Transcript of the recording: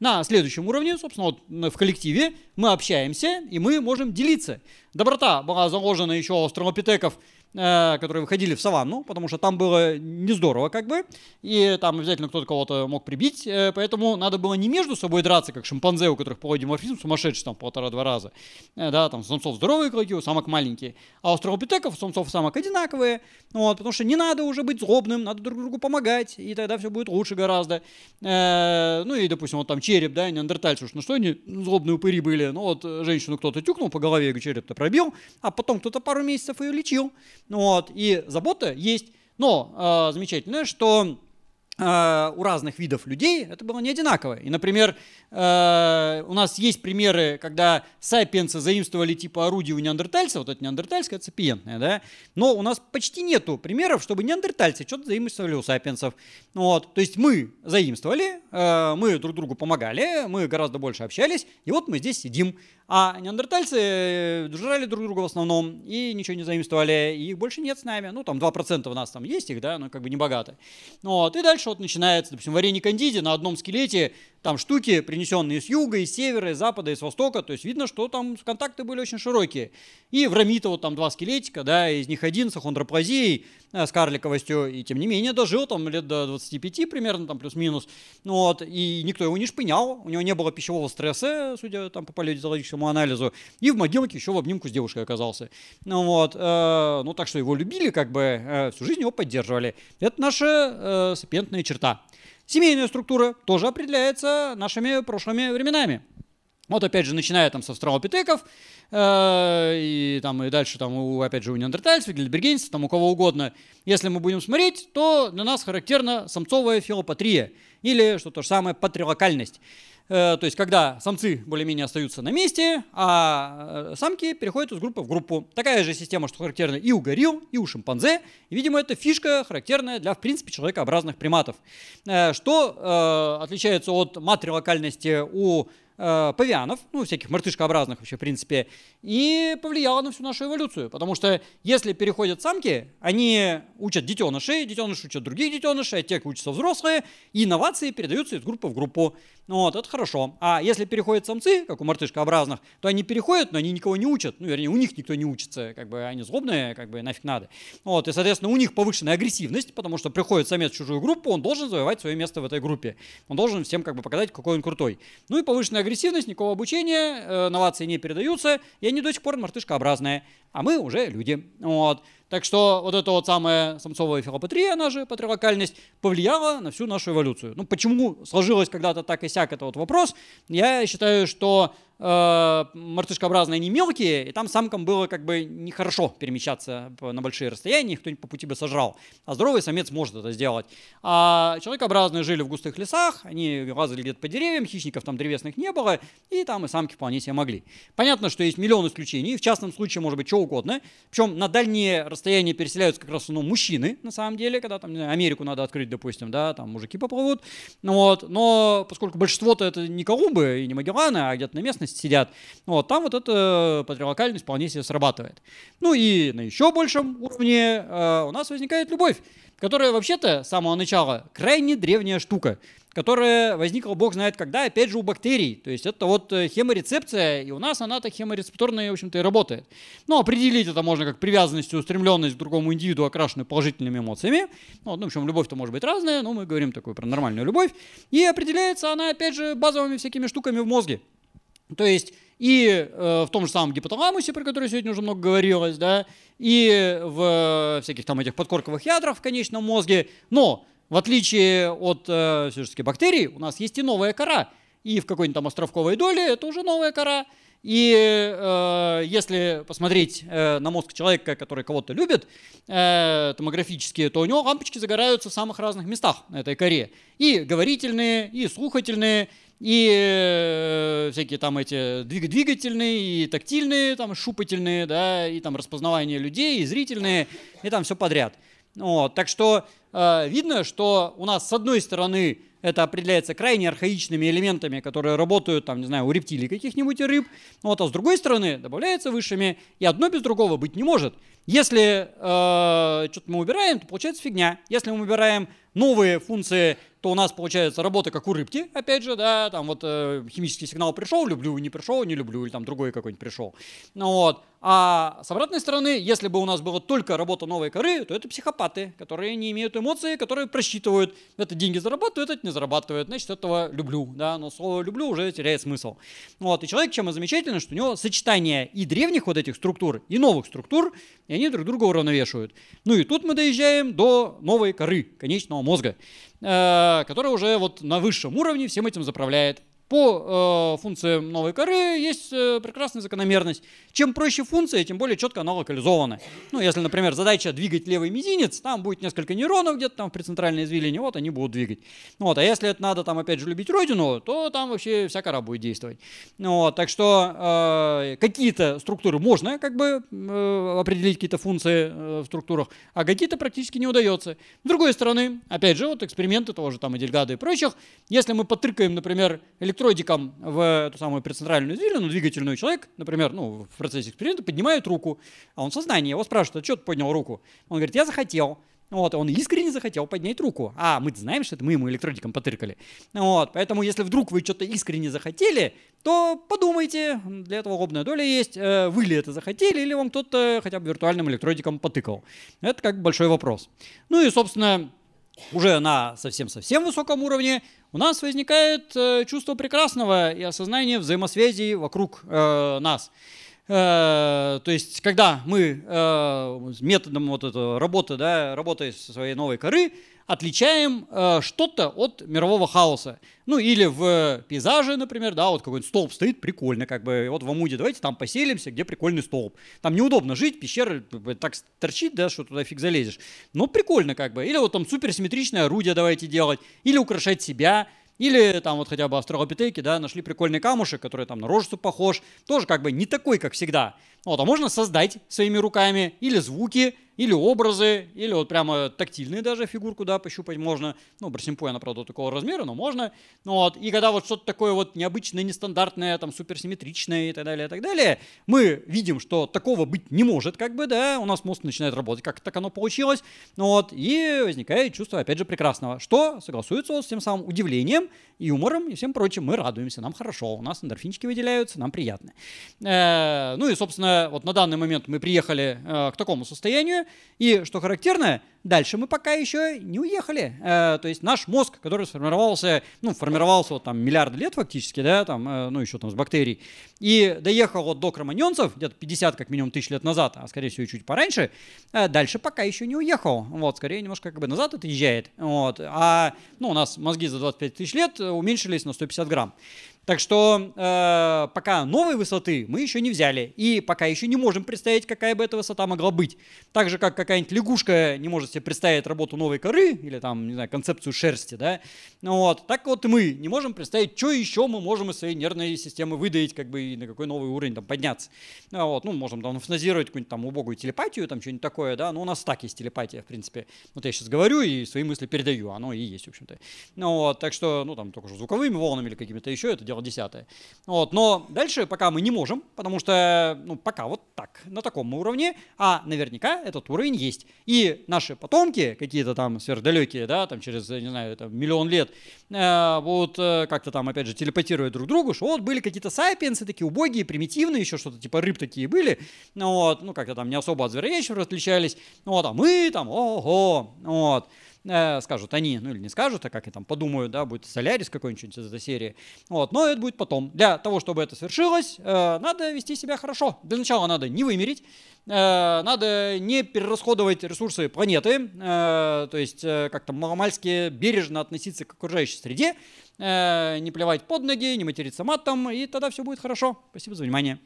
На следующем уровне, собственно, вот в коллективе мы общаемся и мы можем делиться. Доброта была заложена еще у австралопитеков – Э, которые выходили в саванну, потому что там было не здорово как бы, и там обязательно кто-то кого-то мог прибить, э, поэтому надо было не между собой драться, как шимпанзе, у которых половой диморфизм сумасшедший там полтора-два раза, э, да, там самцов здоровые клыки, у самок маленькие, а у австралопитеков самцов и самок одинаковые, ну вот, потому что не надо уже быть злобным, надо друг другу помогать, и тогда все будет лучше гораздо. ну и, допустим, вот там череп, да, неандертальцы уж, ну что они злобные упыри были, ну вот женщину кто-то тюкнул по голове, череп-то пробил, а потом кто-то пару месяцев ее лечил, ну вот, и забота есть. Но э, замечательно, что э, у разных видов людей это было не одинаково. И, например, э, у нас есть примеры, когда сапиенсы заимствовали типа орудие у неандертальца, вот это неандертальское, это сапиентное, да, но у нас почти нету примеров, чтобы неандертальцы что-то заимствовали у сапиенсов. Ну вот, то есть мы заимствовали, э, мы друг другу помогали, мы гораздо больше общались, и вот мы здесь сидим. А неандертальцы э, жрали друг друга в основном и ничего не заимствовали. И их больше нет с нами. Ну, там 2% у нас там есть их, да, но как бы не богато. Вот. И дальше вот начинается, допустим, варенье кандиди на одном скелете. Там штуки, принесенные с юга, из севера, из запада, из востока. То есть видно, что там контакты были очень широкие. И в Рамита вот там два скелетика, да, из них один с ахондроплазией, Э, с карликовостью, и тем не менее дожил там лет до 25 примерно, там плюс-минус, ну вот, и никто его не шпынял, у него не было пищевого стресса, судя там по палеонтологическому анализу, и в могилке еще в обнимку с девушкой оказался, ну вот, э, ну так что его любили как бы, э, всю жизнь его поддерживали, это наша э, сапиентная черта. Семейная структура тоже определяется нашими прошлыми временами. Вот опять же, начиная там с австралопитеков, э, и там и дальше там у, опять же у неандертальцев, гельбергенцев, там у кого угодно. Если мы будем смотреть, то для нас характерна самцовая филопатрия или что то же самое патрилокальность. Э, то есть когда самцы более-менее остаются на месте, а э, самки переходят из группы в группу. Такая же система, что характерна и у горилл, и у шимпанзе. И, видимо, это фишка, характерная для, в принципе, человекообразных приматов. Э, что э, отличается от матрилокальности у э, павианов, ну, всяких мартышкообразных вообще, в принципе, и повлияло на всю нашу эволюцию. Потому что если переходят самки, они учат детенышей, детеныши учат других детенышей, а те учатся взрослые, и инновации передаются из группы в группу. Ну вот, это хорошо. А если переходят самцы, как у мартышкообразных, то они переходят, но они никого не учат. Ну, вернее, у них никто не учится, как бы они злобные, как бы нафиг надо. Вот, и, соответственно, у них повышенная агрессивность, потому что приходит самец в чужую группу, он должен завоевать свое место в этой группе. Он должен всем как бы показать, какой он крутой. Ну и повышенная агрессивность, никакого обучения, э, новации не передаются, и они до сих пор мартышкообразные. А мы уже люди. Вот. Так что вот эта вот самая самцовая филопатрия, она же патрилокальность, повлияла на всю нашу эволюцию. Ну, почему сложилось когда-то так и сяк, это вот вопрос. Я считаю, что э, мартышкообразные, они мелкие, и там самкам было как бы нехорошо перемещаться на большие расстояния, их кто-нибудь по пути бы сожрал. А здоровый самец может это сделать. А человекообразные жили в густых лесах, они лазали где-то по деревьям, хищников там древесных не было, и там и самки вполне себе могли. Понятно, что есть миллион исключений, в частном случае может быть что угодно. Причем на дальние расстояния переселяются как раз ну, мужчины, на самом деле, когда там, не знаю, Америку надо открыть, допустим, да, там мужики поплывут. Вот. Но поскольку большинство-то это не Колумбы и не магелланы, а где-то на местности, безопасности сидят. Ну, вот там вот эта э, патриархальность вполне себе срабатывает. Ну и на еще большем уровне э, у нас возникает любовь, которая вообще-то с самого начала крайне древняя штука которая возникла бог знает когда, опять же, у бактерий. То есть это вот э, хеморецепция, и у нас она-то хеморецепторная, в общем-то, и работает. Но ну, определить это можно как привязанность и устремленность к другому индивиду, окрашенную положительными эмоциями. Ну, ну, в общем, любовь-то может быть разная, но мы говорим такую про нормальную любовь. И определяется она, опять же, базовыми всякими штуками в мозге. То есть и э, в том же самом гипоталамусе, про который сегодня уже много говорилось, да, и в э, всяких там этих подкорковых ядрах в конечном мозге. Но в отличие от э, все бактерий, у нас есть и новая кора. И в какой-нибудь там островковой доле это уже новая кора – и э, если посмотреть э, на мозг человека, который кого-то любит, э, томографически, то у него лампочки загораются в самых разных местах на этой коре. И говорительные, и слухательные, и э, всякие там эти двигательные, и тактильные, там шупательные, да, и там распознавание людей, и зрительные, и там все подряд. Вот, так что э, видно, что у нас с одной стороны это определяется крайне архаичными элементами, которые работают, там, не знаю, у рептилий каких-нибудь и рыб, вот, а с другой стороны добавляется высшими, и одно без другого быть не может. Если э, что-то мы убираем, то получается фигня. Если мы убираем новые функции, то у нас получается работа как у рыбки, опять же, да, там вот э, химический сигнал пришел, люблю, не пришел, не люблю, или там другой какой-нибудь пришел. Ну, вот. А с обратной стороны, если бы у нас была только работа новой коры, то это психопаты, которые не имеют эмоций, которые просчитывают, это деньги зарабатывают, это не зарабатывают, значит, этого люблю, да, но слово «люблю» уже теряет смысл. Вот, и человек чем и замечательно, что у него сочетание и древних вот этих структур, и новых структур, и они друг друга уравновешивают. Ну и тут мы доезжаем до новой коры, конечного мозга, э, которая уже вот на высшем уровне всем этим заправляет. По э, функциям новой коры есть э, прекрасная закономерность. Чем проще функция, тем более четко она локализована. Ну, если, например, задача двигать левый мизинец, там будет несколько нейронов где-то там в прицентральной извилине, вот они будут двигать. Ну вот, а если это надо там, опять же, любить родину, то там вообще вся кора будет действовать. Ну вот, так что э, какие-то структуры можно как бы э, определить какие-то функции э, в структурах, а какие-то практически не удается. С другой стороны, опять же, вот эксперименты того же там и Дельгада и прочих, если мы потыкаем, например, электродиком в эту самую прецентральную извилину, двигательную, человек, например, ну, в процессе эксперимента поднимает руку, а он в сознании, его спрашивают, а что ты поднял руку? Он говорит, я захотел. Вот, он искренне захотел поднять руку. А мы знаем, что это мы ему электродиком потыркали. Вот, поэтому если вдруг вы что-то искренне захотели, то подумайте, для этого лобная доля есть, э, вы ли это захотели, или вам кто-то хотя бы виртуальным электродиком потыкал. Это как большой вопрос. Ну и, собственно, уже на совсем-совсем высоком уровне у нас возникает э, чувство прекрасного и осознание взаимосвязи вокруг э, нас. Э, то есть, когда мы методом вот этого работы, да, работая со своей новой коры, отличаем э, что-то от мирового хаоса. Ну, или в пейзаже, например, да, вот какой-нибудь столб стоит, прикольно, как бы, вот в Амуде давайте там поселимся, где прикольный столб. Там неудобно жить, пещера э, так торчит, да, что туда фиг залезешь. Но прикольно, как бы. Или вот там суперсимметричное орудие давайте делать, или украшать себя, или там вот хотя бы австралопитеки, да, нашли прикольный камушек, который там на рожицу похож, тоже как бы не такой, как всегда. Вот, а можно создать своими руками или звуки, или образы, или вот прямо тактильные даже фигурку, да, пощупать можно. Ну, барсимпой, она, правда, такого размера, но можно. Ну, вот. И когда вот что-то такое вот необычное, нестандартное, там, суперсимметричное и так далее, и так далее, мы видим, что такого быть не может, как бы, да, у нас мозг начинает работать, как так оно получилось. Ну, вот. И возникает чувство, опять же, прекрасного, что согласуется вот с тем самым удивлением, и юмором и всем прочим. Мы радуемся, нам хорошо, у нас эндорфинчики выделяются, нам приятно. Э, ну и, собственно, вот на данный момент мы приехали э, к такому состоянию, и, что характерно, дальше мы пока еще не уехали. Э, то есть наш мозг, который сформировался, ну, формировался вот там миллиард лет фактически, да, там, э, ну, еще там с бактерий, и доехал вот до кроманьонцев, где-то 50 как минимум тысяч лет назад, а скорее всего и чуть пораньше, э, дальше пока еще не уехал. Вот, скорее немножко как бы назад отъезжает. Вот. А, ну, у нас мозги за 25 тысяч лет уменьшились на 150 грамм. Так что э, пока новой высоты мы еще не взяли. И пока еще не можем представить, какая бы эта высота могла быть. Так же, как какая-нибудь лягушка не может себе представить работу новой коры или там, не знаю, концепцию шерсти, да, ну вот, так вот и мы не можем представить, что еще мы можем из своей нервной системы выдавить, как бы, и на какой новый уровень там подняться. Ну вот, ну, можем там фназировать какую-нибудь там убогую телепатию, там что-нибудь такое, да, но у нас так есть телепатия, в принципе. Вот я сейчас говорю и свои мысли передаю, оно и есть, в общем-то. Ну, вот, так что, ну, там только же звуковыми волнами или какими-то еще, это дело десятое. Вот, но дальше пока мы не можем, потому что, ну, пока вот так, на таком уровне, а наверняка этот уровень есть. И наши потомки какие-то там сверхдалекие, да, там через, не знаю, там, миллион лет, э, вот э, как-то там, опять же, телепатировать друг другу, что вот были какие-то сайпиенсы такие убогие, примитивные, еще что-то типа рыб такие были, ну вот, ну, как-то там не особо от звероящих отличались, ну вот, а мы там, ого, вот э, скажут они, ну или не скажут, а как я там подумаю, да, будет Солярис какой-нибудь из этой серии. Вот, но это будет потом. Для того, чтобы это свершилось, э, надо вести себя хорошо. Для начала надо не вымереть, э, надо не перерасходовать ресурсы планеты, э, то есть э, как-то маломальски бережно относиться к окружающей среде, э, не плевать под ноги, не материться матом, и тогда все будет хорошо. Спасибо за внимание.